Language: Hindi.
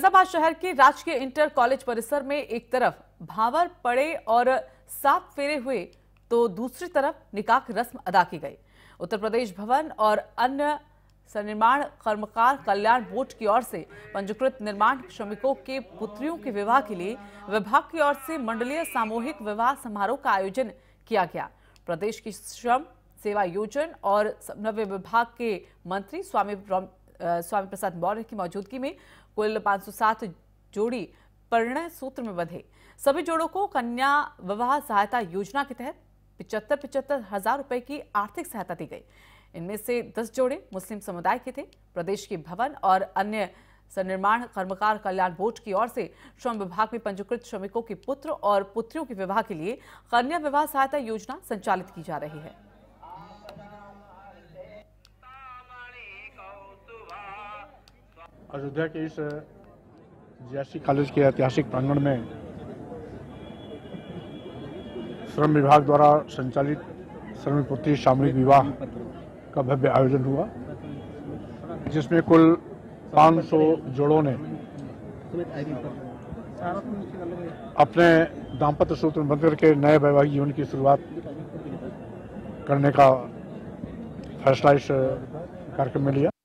फैजाबाद शहर के राजकीय इंटर कॉलेज परिसर में एक तरफ भावर पड़े और साफ फेरे हुए तो दूसरी तरफ निकाह रस्म अदा की गई उत्तर प्रदेश भवन और अन्य निर्माण कर्मकार कल्याण बोर्ड की ओर से पंजीकृत निर्माण श्रमिकों के पुत्रियों के विवाह के लिए विभाग की ओर से मंडलीय सामूहिक विवाह समारोह का आयोजन किया गया प्रदेश की श्रम सेवा योजन और समन्वय विभाग के मंत्री स्वामी स्वामी प्रसाद मौर्य की मौजूदगी में कुल 507 जोड़ी परिणय सूत्र में बंधे सभी जोड़ों को कन्या विवाह सहायता योजना के तहत पिचहत्तर पिचहत्तर हजार रुपए की आर्थिक सहायता दी गई इनमें से दस जोड़े मुस्लिम समुदाय के थे प्रदेश के भवन और अन्य निर्माण कर्मकार कल्याण बोर्ड की ओर से श्रम विभाग में पंजीकृत श्रमिकों के पुत्र और पुत्रियों के विवाह के लिए कन्या विवाह सहायता योजना संचालित की जा रही है अयोध्या के इस जी कॉलेज के ऐतिहासिक प्रांगण में श्रम विभाग द्वारा संचालित श्रम पुत्री सामूहिक विवाह का भव्य आयोजन हुआ जिसमें कुल 500 जोड़ों ने अपने दाम्पत्य सूत्र बंद के नए वैवाहिक जीवन की शुरुआत करने का फैसला इस कार्यक्रम में लिया